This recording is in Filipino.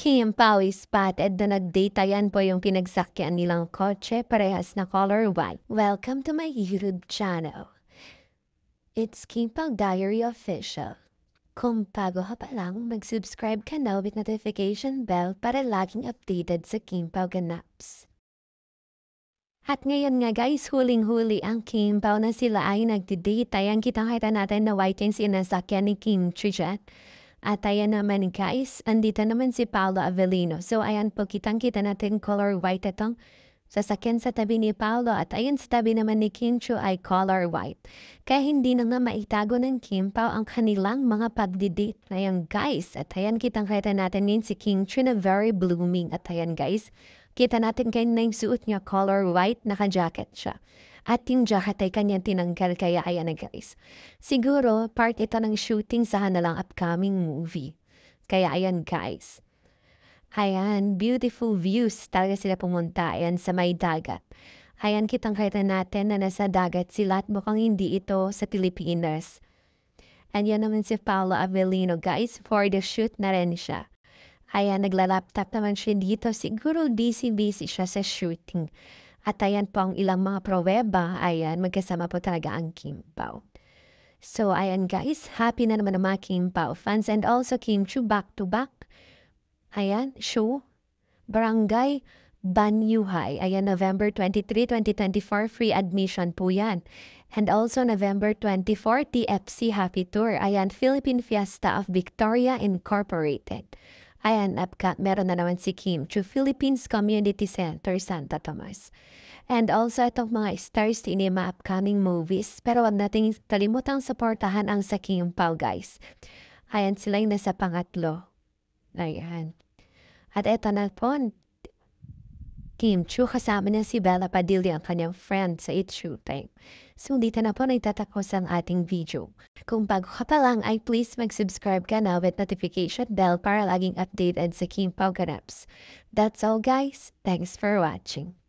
Kim Pawi at the nagdata yan po yung pinagsakyan nilang kotse parehas na color white. Welcome to my YouTube channel. It's Kim Pao Diary Official. Kung bago ka pa lang, mag-subscribe ka na with notification bell para laging updated sa Kim Pao Ganaps. At ngayon nga guys, huling-huli ang Kim Pao na sila ay nagdidate. Ang kitang-kita natin na white yung sinasakyan ni Kim Trijet. At ayan naman guys, andito naman si Paolo Avellino. So ayan po kitang-kita natin color white itong sasakyan sa tabi ni Paolo at ayan sa tabi naman ni Kincho ay color white. Kaya hindi na nga maitago ng Kimpao ang kanilang mga pagdidit. Ayan guys, at ayan kitang-kita natin yun si Kim Chu na very blooming. At ayan guys, Kita natin kanya yung suot niya, color white, naka-jacket siya. At yung jacket ay kanyang tinanggal kaya ayan na guys. Siguro, part ito ng shooting sa hanalang upcoming movie. Kaya ayan guys. Ayan, beautiful views talaga sila pumunta. Ayan, sa may dagat. Ayan, kitang-kita natin na nasa dagat sila at mukhang hindi ito sa Pilipinas. And yan naman si Paolo Avellino, guys, for the shoot na rin siya. Ayan, nagla-laptop naman siya dito. Siguro busy-busy siya sa shooting. At ayan po ang ilang mga proweba. Ayan, magkasama po talaga ang Kim Pao. So, ayan guys, happy na naman ang mga Kim Pao fans and also Kim Chu back-to-back. Ayan, show, barangay, Banyuhay. Ayan, November 23, 2024, free admission po yan. And also November 24, TFC Happy Tour. Ayan, Philippine Fiesta of Victoria Incorporated. Ayan, upca- meron na naman si Kim through Philippines Community Center Santa Tomas. And also itong mga Star Cinema upcoming movies. Pero wag nating kalimutang supportahan ang sa Kim Pao guys. Ayan sila yung nasa pangatlo. Ayan. At eto na po, Kim Chu kasama niya si Bella Padilla ang kanyang friend sa It's Shooting. Sunditan na po na itatakos ang ating video. Kung bago ka pa lang ay please mag-subscribe ka na with notification bell para laging updated sa Kim Pau That's all guys. Thanks for watching.